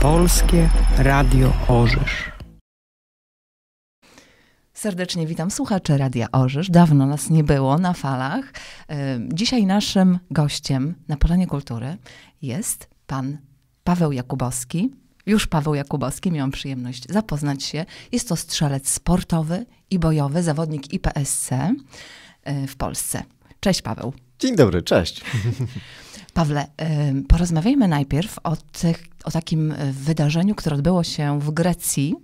Polskie Radio Orzysz. Serdecznie witam słuchaczy Radia Orzysz. Dawno nas nie było na falach. Dzisiaj naszym gościem na Polanie Kultury jest pan Paweł Jakubowski. Już Paweł Jakubowski, miałam przyjemność zapoznać się. Jest to strzelec sportowy i bojowy, zawodnik IPSC w Polsce. Cześć Paweł. Dzień dobry, cześć. Pawle, porozmawiajmy najpierw o, tych, o takim y, wydarzeniu, które odbyło się w Grecji,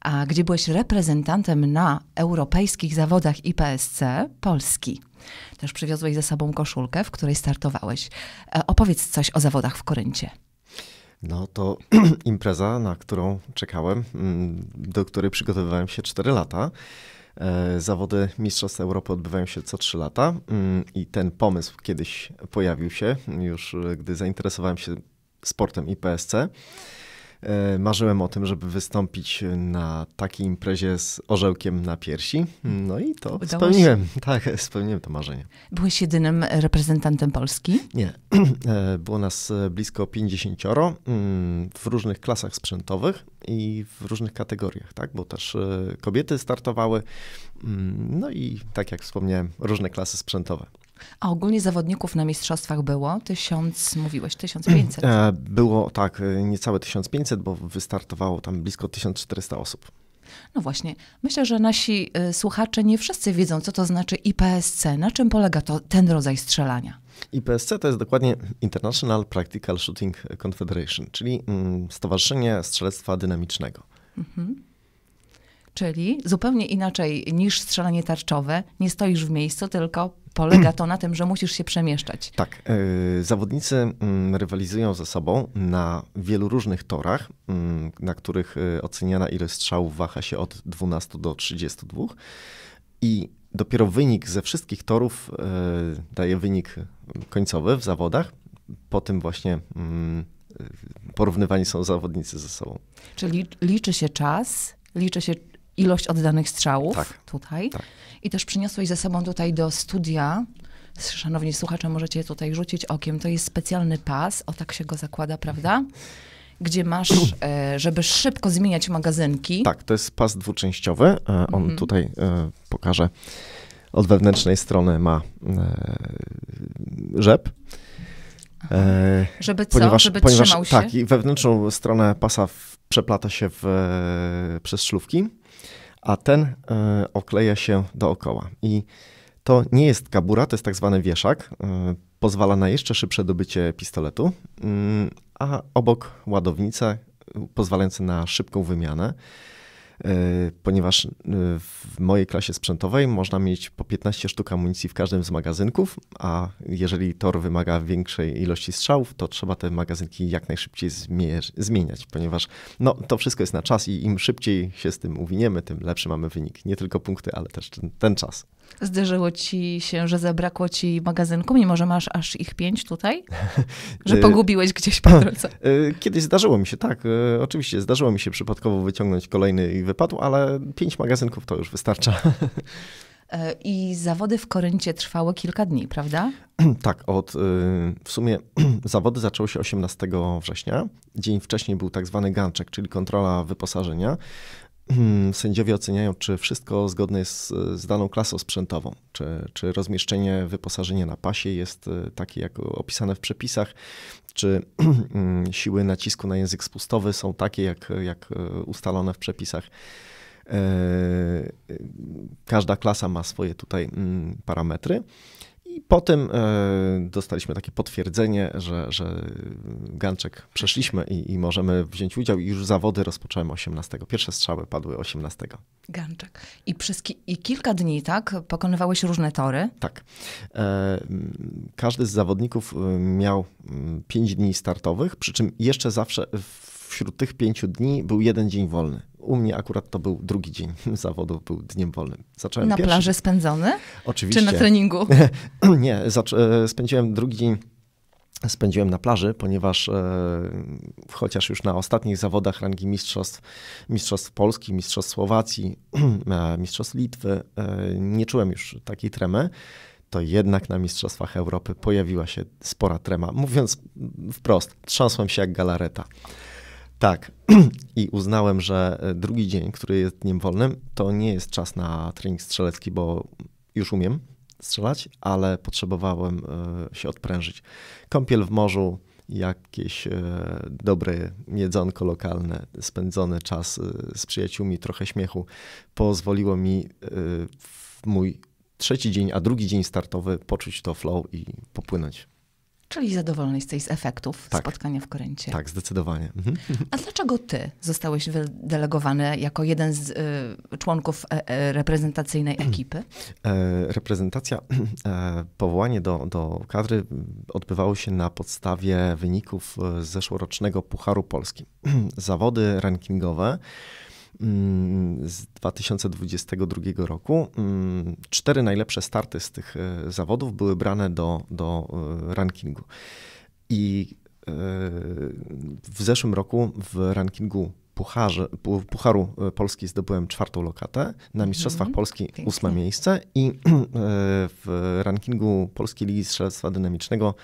a gdzie byłeś reprezentantem na europejskich zawodach IPSC Polski. Też przywiozłeś ze sobą koszulkę, w której startowałeś. E, opowiedz coś o zawodach w Koryncie. No to impreza, na którą czekałem, mm, do której przygotowywałem się 4 lata. E, zawody Mistrzostw Europy odbywają się co 3 lata mm, i ten pomysł kiedyś pojawił się, już e, gdy zainteresowałem się sportem i PSC. E, marzyłem o tym, żeby wystąpić na takiej imprezie z orzełkiem na piersi. No i to Udało spełniłem. Się? Tak, spełniłem to marzenie. Byłeś jedynym reprezentantem Polski? Nie. E, było nas e, blisko 50 mm, w różnych klasach sprzętowych i w różnych kategoriach, tak? Bo też kobiety startowały. Mm, no i tak jak wspomniałem, różne klasy sprzętowe. A ogólnie zawodników na mistrzostwach było? Tysiąc, mówiłeś, 1500? E, było tak, e, niecałe 1500, bo wystartowało tam blisko 1400 osób. No właśnie, myślę, że nasi e, słuchacze nie wszyscy wiedzą, co to znaczy IPSC. Na czym polega to, ten rodzaj strzelania? IPSC to jest dokładnie International Practical Shooting Confederation, czyli mm, Stowarzyszenie Strzelectwa Dynamicznego. Mhm. Czyli zupełnie inaczej niż strzelanie tarczowe, nie stoisz w miejscu, tylko polega to na tym, że musisz się przemieszczać. Tak. E, zawodnicy mm, rywalizują ze sobą na wielu różnych torach, mm, na których e, oceniana ilość strzałów waha się od 12 do 32. I dopiero wynik ze wszystkich torów e, daje wynik końcowy w zawodach. Po tym właśnie mm, porównywani są zawodnicy ze sobą. Czyli liczy się czas, liczy się ilość oddanych strzałów tak. tutaj. Tak. I też przyniosłeś ze sobą tutaj do studia szanowni słuchacze, możecie tutaj rzucić okiem. To jest specjalny pas, o tak się go zakłada, prawda? Gdzie masz, e, żeby szybko zmieniać magazynki. Tak, to jest pas dwuczęściowy. E, on mhm. tutaj e, pokaże. Od wewnętrznej strony ma rzep. żeby co? Ponieważ, żeby ponieważ, trzymał się? Tak, i wewnętrzną stronę pasa przeplata się w, przez szlówki a ten e, okleja się dookoła. I to nie jest kabura, to jest tak zwany wieszak. E, pozwala na jeszcze szybsze dobycie pistoletu, mm, a obok ładownica pozwalająca na szybką wymianę. Y, ponieważ y, w mojej klasie sprzętowej można mieć po 15 sztuk amunicji w każdym z magazynków, a jeżeli tor wymaga większej ilości strzałów, to trzeba te magazynki jak najszybciej zmieniać, ponieważ no, to wszystko jest na czas i im szybciej się z tym uwiniemy, tym lepszy mamy wynik. Nie tylko punkty, ale też ten, ten czas. Zderzyło ci się, że zabrakło ci magazynku, mimo że masz aż ich pięć tutaj? Że e, pogubiłeś gdzieś po e, drodze? Kiedyś zdarzyło mi się, tak. E, oczywiście zdarzyło mi się przypadkowo wyciągnąć kolejny i wypadł, ale pięć magazynków to już wystarcza. I zawody w Koryncie trwały kilka dni, prawda? Tak, od, w sumie zawody zaczęły się 18 września. Dzień wcześniej był tak zwany ganczek, czyli kontrola wyposażenia. Hmm, sędziowie oceniają, czy wszystko zgodne jest z daną klasą sprzętową, czy, czy rozmieszczenie wyposażenia na pasie jest e, takie, jak opisane w przepisach, czy hmm, siły nacisku na język spustowy są takie, jak, jak e, ustalone w przepisach. E, każda klasa ma swoje tutaj hmm, parametry. I potem e, dostaliśmy takie potwierdzenie, że, że ganczek przeszliśmy i, i, możemy wziąć udział. I już zawody rozpocząłem 18. Pierwsze strzały padły 18. Ganczek. I przez ki i kilka dni, tak? Pokonywałeś różne tory? Tak. E, każdy z zawodników e, miał 5 mm, dni startowych, przy czym jeszcze zawsze wśród tych pięciu dni był jeden dzień wolny. U mnie akurat to był drugi dzień zawodu, był dniem wolnym. Zacząłem na pierwszy... plaży spędzony? Oczywiście. Czy na treningu? Nie, e, spędziłem drugi dzień spędziłem na plaży, ponieważ e, chociaż już na ostatnich zawodach rangi mistrzostw, mistrzostw Polski, mistrzostw Słowacji, e, mistrzostw Litwy, e, nie czułem już takiej tremy, to jednak na Mistrzostwach Europy pojawiła się spora trema. Mówiąc wprost, trząsłem się jak galareta. Tak. I uznałem, że e, drugi dzień, który jest dniem wolnym, to nie jest czas na trening strzelecki, bo już umiem strzelać, ale potrzebowałem e, się odprężyć. Kąpiel w morzu, jakieś e, dobre jedzonko lokalne, spędzony czas z przyjaciółmi, trochę śmiechu pozwoliło mi w mój trzeci dzień, a drugi dzień startowy poczuć to flow i popłynąć. Czyli zadowolony jesteś z efektów tak. spotkania w Koryncie. Tak, zdecydowanie. Mhm. A dlaczego ty zostałeś wydelegowany jako jeden z y, członków e, e, reprezentacyjnej mhm. ekipy? E, reprezentacja, e, powołanie do, do kadry odbywało się na podstawie wyników e, zeszłorocznego Pucharu Polski. Zawody rankingowe Mm, z 2022 roku. Mm, cztery najlepsze starty z tych e, zawodów były brane do, do e, rankingu. I e, w zeszłym roku w rankingu pucharze, Pucharu e, Polski zdobyłem czwartą lokatę, na mhm. Mistrzostwach mm -hmm. Polski Pięknie. ósme miejsce i e, w rankingu Polskiej Ligi Strzelectwa Dynamicznego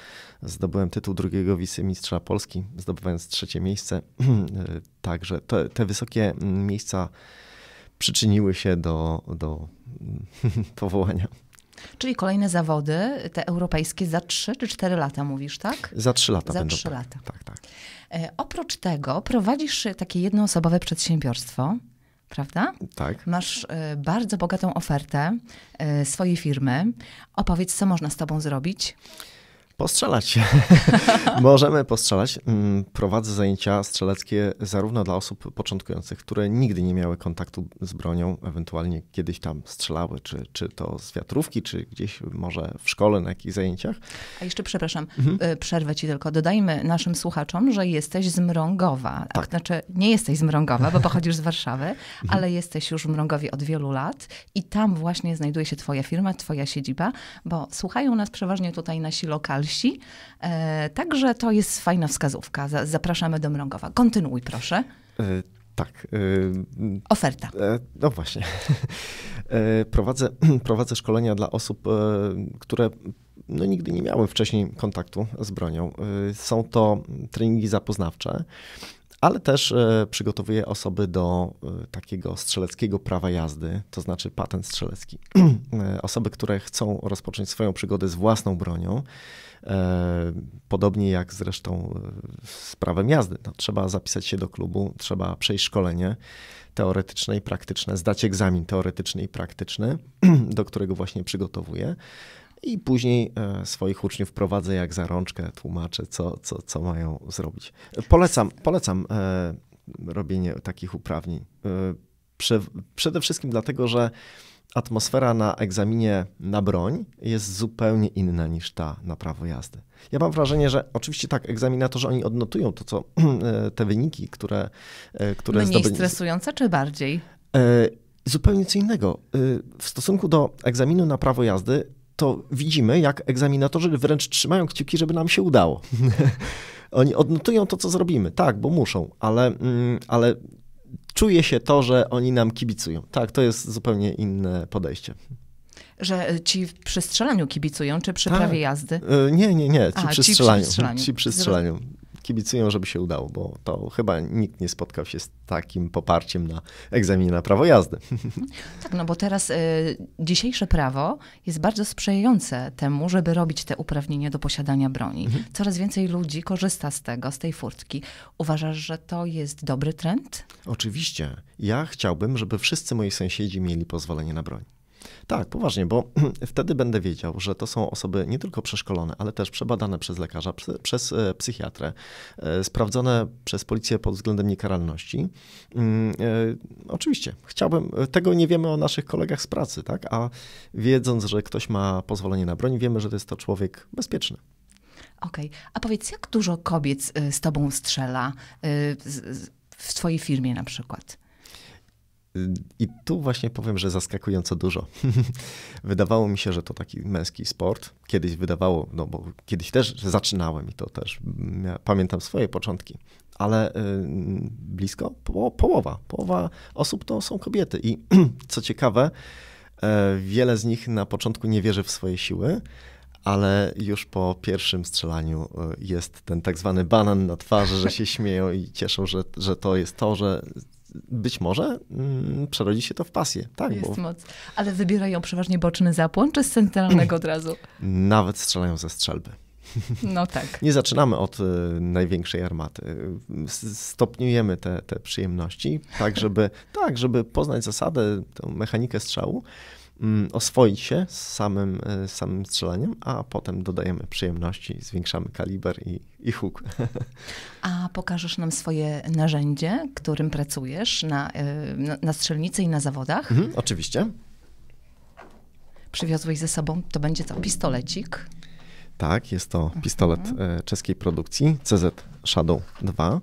zdobyłem tytuł drugiego wicemistrza Polski, zdobywając trzecie miejsce. E, także te, te wysokie mm, miejsca przyczyniły się do, do mm, powołania. Czyli kolejne zawody, te europejskie, za 3 czy 4 lata mówisz, tak? Za 3 lata. Za będą, 3 tak. lata. Tak, tak. E, oprócz tego prowadzisz takie jednoosobowe przedsiębiorstwo, prawda? Tak. Masz e, bardzo bogatą ofertę e, swojej firmy. Opowiedz, co można z tobą zrobić. Postrzelać. Możemy postrzelać. Mm, prowadzę zajęcia strzeleckie zarówno dla osób początkujących, które nigdy nie miały kontaktu z bronią, ewentualnie kiedyś tam strzelały, czy, czy to z wiatrówki, czy gdzieś może w szkole na jakichś zajęciach. A jeszcze przepraszam, mhm. Y, przerwę ci tylko. Dodajmy naszym słuchaczom, że jesteś z Mrągowa. Tak. Znaczy nie jesteś z Mrągowa, bo pochodzisz z Warszawy, mhm. ale jesteś już w Mrągowie od wielu lat i tam właśnie znajduje się twoja firma, twoja siedziba, bo słuchają nas przeważnie tutaj nasi lokalni Polsi. E, także to jest fajna wskazówka. Zapraszamy do Mrągowa. Kontynuuj proszę. E, tak. E, Oferta. No właśnie. prowadzę, prowadzę szkolenia dla osób, które no, nigdy nie miały wcześniej kontaktu z bronią. Są to treningi zapoznawcze ale też e, przygotowuje osoby do e, takiego strzeleckiego prawa jazdy, to znaczy patent strzelecki. E, osoby, które chcą rozpocząć swoją przygodę z własną bronią, Podobnie jak zresztą z prawem jazdy. No, trzeba zapisać się do klubu, trzeba przejść szkolenie teoretyczne i praktyczne, zdać egzamin teoretyczny i praktyczny, do którego właśnie przygotowuję i później e, swoich uczniów prowadzę jak za rączkę, tłumaczę, co, co, co mają zrobić. Polecam, polecam e, robienie takich uprawnień. E, przede wszystkim dlatego, że atmosfera na egzaminie na broń jest zupełnie inna niż ta na prawo jazdy. Ja mam wrażenie, że oczywiście tak, egzaminatorzy oni odnotują to, co te wyniki, które, które Mniej stresujące czy bardziej? Zupełnie co innego. W stosunku do egzaminu na prawo jazdy to widzimy, jak egzaminatorzy wręcz trzymają kciuki, żeby nam się udało. Oni odnotują to, co zrobimy. Tak, bo muszą, ale, mm, ale czuje się to, że oni nam kibicują. Tak, to jest zupełnie inne podejście. Że y, ci przy strzelaniu kibicują, czy przy tak. prawie jazdy? Y, nie, nie, nie, ci, A, przy, ci strzelaniu. przy strzelaniu. Ci przy strzelaniu kibicują, żeby się udało, bo to chyba nikt nie spotkał się z takim poparciem na egzaminie na prawo jazdy. Tak, no bo teraz y, dzisiejsze prawo jest bardzo sprzyjające temu, żeby robić te uprawnienia do posiadania broni. Mhm. Coraz więcej ludzi korzysta z tego, z tej furtki. Uważasz, że to jest dobry trend? Oczywiście. Ja chciałbym, żeby wszyscy moi sąsiedzi mieli pozwolenie na broń. Tak, poważnie, bo wtedy będę wiedział, że to są osoby nie tylko przeszkolone, ale też przebadane przez lekarza, przez e, psychiatrę, e, sprawdzone przez policję pod względem niekaralności. Mm, e, oczywiście, chciałbym, tego nie wiemy o naszych kolegach z pracy, tak? A wiedząc, że ktoś ma pozwolenie na broń, wiemy, że to jest to człowiek bezpieczny. Okej, okay. a powiedz, jak dużo kobiet y, z tobą strzela y, w twojej firmie na przykład? I tu właśnie powiem, że zaskakująco dużo. Wydawało mi się, że to taki męski sport. Kiedyś wydawało, no bo kiedyś też zaczynałem i to też ja pamiętam swoje początki, ale y, blisko połowa. Połowa osób to są kobiety. I co ciekawe, e, wiele z nich na początku nie wierzy w swoje siły ale już po pierwszym strzelaniu e, jest ten tak zwany banan na twarzy, że się śmieją i cieszą, że, że to jest to, że być może mm, przerodzi się to w pasję. Tak, Jest bo... moc. Ale wybierają przeważnie boczny zapłon, czy z centralnego od razu? Nawet strzelają ze strzelby. No tak. Nie zaczynamy od y, największej armaty. Y, stopniujemy te, te przyjemności, tak żeby, tak, żeby poznać zasadę, tę mechanikę strzału. Mm, oswoić się z samym, e, z samym strzelaniem, a potem dodajemy przyjemności, zwiększamy kaliber i, i huk. A pokażesz nam swoje narzędzie, którym pracujesz na, e, na, strzelnicy i na zawodach? Mhm, oczywiście. Przywiozłeś ze sobą, to będzie co, pistolecik? Tak, jest to pistolet mhm. E, czeskiej produkcji CZ Shadow 2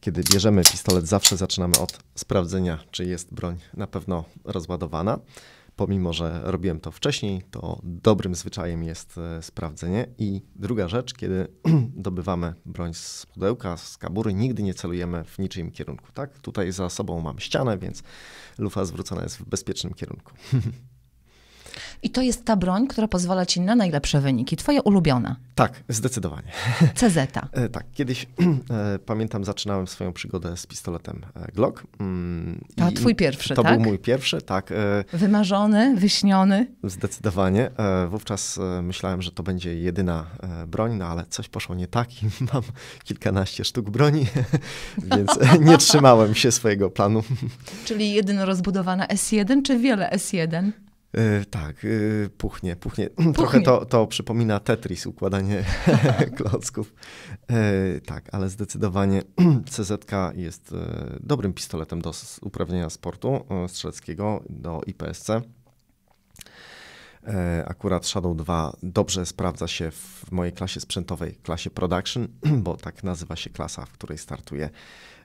kiedy bierzemy pistolet, zawsze zaczynamy od sprawdzenia, czy jest broń na pewno rozładowana pomimo że robiłem to wcześniej, to dobrym zwyczajem jest e, sprawdzenie. I druga rzecz, kiedy dobywamy broń z pudełka, z kabury, nigdy nie celujemy w niczym kierunku. Tak? Tutaj za sobą mam ścianę, więc lufa zwrócona jest w bezpiecznym kierunku. I to jest ta broń, która pozwala ci na najlepsze wyniki. Twoja ulubiona. Tak, zdecydowanie. CZ. E, tak, kiedyś e, pamiętam, zaczynałem swoją przygodę z pistoletem e, Glock. Mm, to twój pierwszy, to tak? To był mój pierwszy, tak. Wymarzony, wyśniony. Zdecydowanie. Wówczas myślałem, że to będzie jedyna broń, no ale coś poszło nie tak i mam kilkanaście sztuk broni, więc nie trzymałem się swojego planu. Czyli jedyno rozbudowana S1, czy wiele S1? Yy, tak, yy, puchnie, puchnie. puchnie. Trochę to, to przypomina Tetris, układanie klocków. Yy, tak, ale zdecydowanie CZK jest dobrym pistoletem do uprawnienia sportu strzeleckiego, do IPSC. Akurat Shadow 2 dobrze sprawdza się w mojej klasie sprzętowej, klasie production, bo tak nazywa się klasa, w której startuje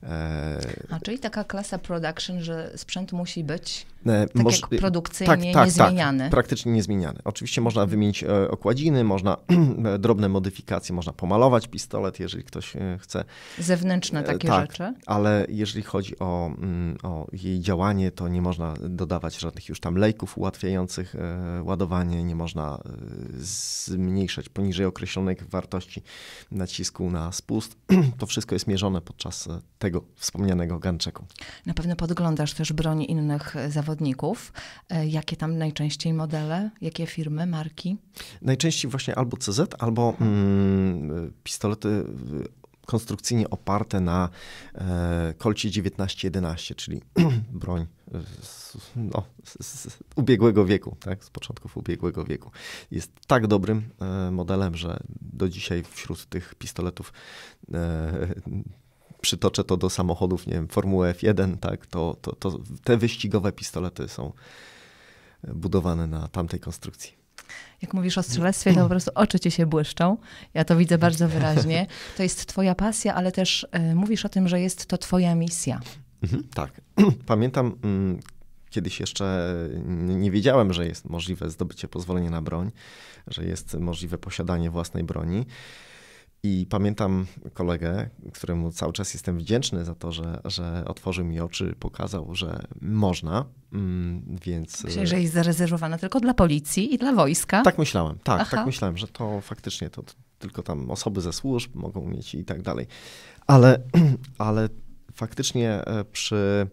E, A czyli taka klasa production, że sprzęt musi być e, tak Moż, jak produkcyjnie tak, tak, tak. niezmieniany. Tak, praktycznie niezmieniany. Oczywiście można wymienić e, okładziny, można drobne modyfikacje, można pomalować pistolet, jeżeli ktoś chce. Zewnętrzne takie tak, rzeczy. Ale jeżeli chodzi o, mm, o, jej działanie, to nie można dodawać żadnych już tam lejków ułatwiających ładowanie, nie można zmniejszać poniżej określonej wartości nacisku na spust. To wszystko jest mierzone podczas tego tego wspomnianego ganczeku. Na pewno podglądasz też broń innych zawodników. E, jakie tam najczęściej modele, jakie firmy, marki? Najczęściej właśnie albo CZ, albo mm, pistolety konstrukcyjnie oparte na e, kolcie 1911, czyli broń e, z, no, z, z, ubiegłego wieku, tak? z początków ubiegłego wieku. Jest tak dobrym e, modelem, że do dzisiaj wśród tych pistoletów e, przytoczę to do samochodów, nie wiem, Formuły F1, tak, to, to, to te wyścigowe pistolety są budowane na tamtej konstrukcji. Jak mówisz o strzelectwie, to po prostu oczy ci się błyszczą. Ja to widzę bardzo wyraźnie. To jest twoja pasja, ale też y, mówisz o tym, że jest to twoja misja. Mhm, tak. Pamiętam, mm, kiedyś jeszcze nie wiedziałem, że jest możliwe zdobycie pozwolenia na broń, że jest możliwe posiadanie własnej broni. I pamiętam kolegę, któremu cały czas jestem wdzięczny za to, że, że otworzył mi oczy, pokazał, że można, mm, więc... Myślę, że e, jest zarezerwowana tylko dla policji i dla wojska. Tak myślałem, tak, tak Aha. tak myślałem, że to faktycznie to tylko tam osoby ze służb mogą mieć i tak dalej. Ale, ale faktycznie e, przy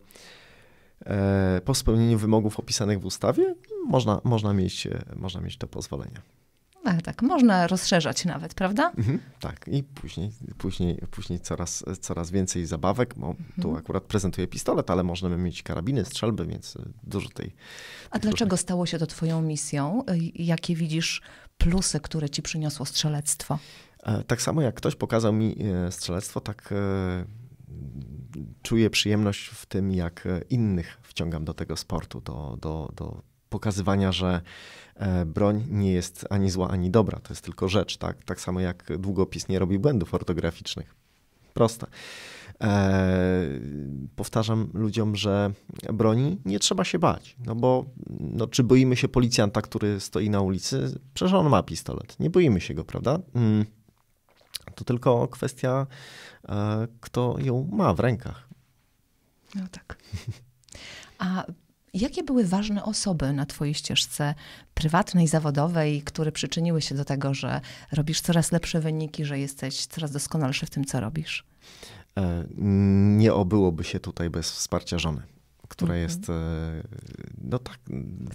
e, po spełnieniu wymogów opisanych w ustawie można, można, mieć, można mieć to pozwolenie tak, tak. Można rozszerzać nawet, prawda? Mhm, tak. I później, później, później coraz, coraz więcej zabawek. Bo mhm. Tu akurat prezentuję pistolet, ale możemy mieć karabiny, strzelby, więc dużo tej... A dlaczego różnych... stało się to twoją misją? Jakie widzisz plusy, które ci przyniosło strzelectwo? E, tak samo jak ktoś pokazał mi e, strzelectwo, tak e, czuję przyjemność w tym, jak innych wciągam do tego sportu, do, do, do pokazywania, że e, broń nie jest ani zła, ani dobra. To jest tylko rzecz, tak? Tak samo jak długopis nie robi błędów ortograficznych. Proste. E, powtarzam ludziom, że broni nie trzeba się bać, no bo no, czy boimy się policjanta, który stoi na ulicy? Przecież on ma pistolet, nie boimy się go, prawda? Mm. To tylko kwestia, e, kto ją ma w rękach. No tak. A Jakie były ważne osoby na Twojej ścieżce prywatnej, zawodowej, które przyczyniły się do tego, że robisz coraz lepsze wyniki, że jesteś coraz doskonalszy w tym, co robisz? E, nie obyłoby się tutaj bez wsparcia żony która mhm. jest e, no tak.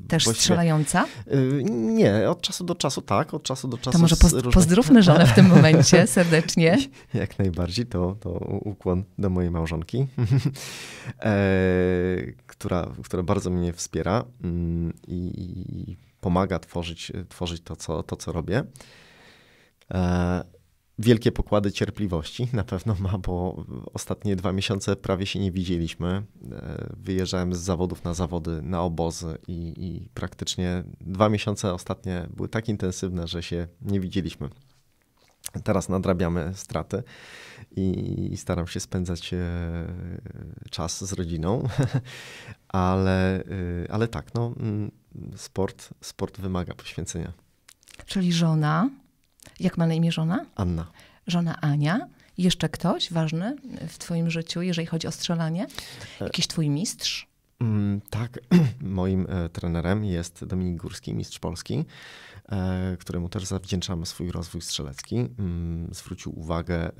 Też strzelająca? E, nie, od czasu do czasu tak, od czasu do czasu. To może poz różnych... pozdrówmy żonę w tym momencie serdecznie. Jak najbardziej, to, to ukłon do mojej małżonki, e, która, która bardzo mnie wspiera mm, i pomaga tworzyć, tworzyć to, co, to, co robię wielkie pokłady cierpliwości na pewno ma, bo ostatnie dwa miesiące prawie się nie widzieliśmy. E, wyjeżdżałem z zawodów na zawody, na obozy i, i, praktycznie dwa miesiące ostatnie były tak intensywne, że się nie widzieliśmy. Teraz nadrabiamy straty i, i staram się spędzać e, czas z rodziną, ale, e, ale tak, no, mm, sport, sport wymaga poświęcenia. Czyli żona, jak ma na imię żona? Anna. Żona Ania. Jeszcze ktoś ważny w twoim życiu, jeżeli chodzi o strzelanie? Jakiś twój mistrz? Mm, tak, moim e, trenerem jest Dominik Górski, mistrz Polski, e, któremu też zawdzięczamy swój rozwój strzelecki. Mm, zwrócił uwagę e,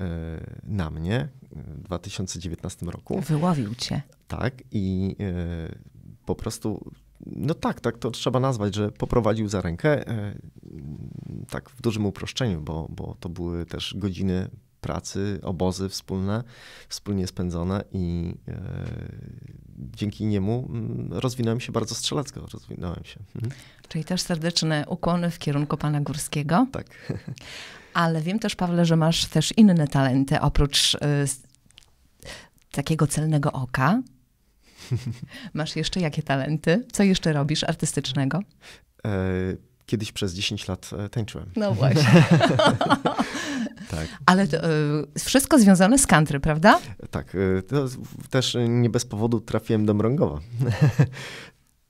na mnie w 2019 roku. Wyławił cię. Tak i e, po prostu, no tak, tak to trzeba nazwać, że poprowadził za rękę e, tak w dużym uproszczeniu, bo, bo to były też godziny pracy, obozy wspólne, wspólnie spędzone i e, dzięki niemu mm, rozwinąłem się bardzo strzelecko, rozwinąłem się. Mhm. Czyli też serdeczne ukłony w kierunku pana Górskiego. Tak. Ale wiem też, Pawle, że masz też inne talenty, oprócz y, takiego celnego oka. Masz jeszcze jakie talenty? Co jeszcze robisz artystycznego? E kiedyś przez 10 lat e, tańczyłem. No właśnie. tak. Ale to, y, wszystko związane z country, prawda? Tak. Y, też nie bez powodu trafiłem do Mrągowa.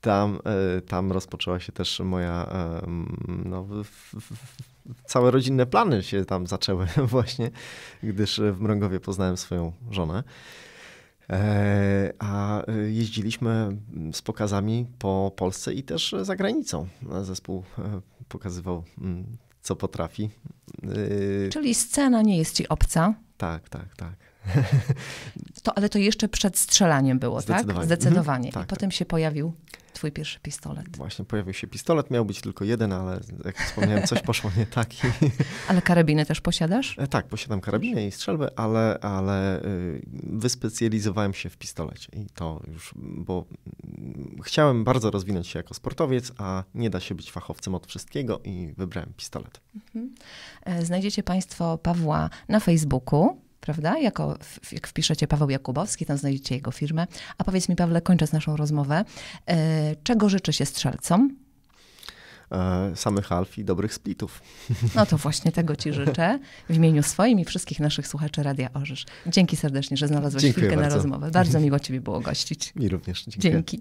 tam, y, tam rozpoczęła się też moja no, całe rodzinne plany się tam zaczęły właśnie, gdyż w Mrągowie poznałem swoją żonę. E, a e, jeździliśmy mm, z pokazami po Polsce i też za granicą. No, zespół e, pokazywał, mm, co potrafi. Czyli scena nie jest ci obca? Tak, tak, tak. To, ale to jeszcze przed strzelaniem było, Zdecydowanie. tak? Zdecydowanie. Mhm, tak, I potem tak. się pojawił twój pierwszy pistolet? Właśnie pojawił się pistolet, miał być tylko jeden, ale jak wspomniałem, coś poszło nie tak. ale karabiny też posiadasz? E, tak, posiadam karabiny i strzelby, ale, ale y, wyspecjalizowałem się w pistolecie i to już, bo mm, chciałem bardzo rozwinąć się jako sportowiec, a nie da się być fachowcem od wszystkiego i wybrałem pistolet. Mhm. E, znajdziecie Państwo Pawła na Facebooku, prawda? Jako, jak wpiszecie Paweł Jakubowski, tam znajdziecie jego firmę. A powiedz mi, Pawle, kończąc naszą rozmowę, e, czego życzy się strzelcom? E, samych alf i dobrych splitów. No to właśnie tego Ci życzę w imieniu swoim i wszystkich naszych słuchaczy Radia Orzysz. Dzięki serdecznie, że znalazłeś Dziękuję chwilkę bardzo. na rozmowę. Bardzo miło Ciebie było gościć. Mi również. Dziękuję. Dzięki.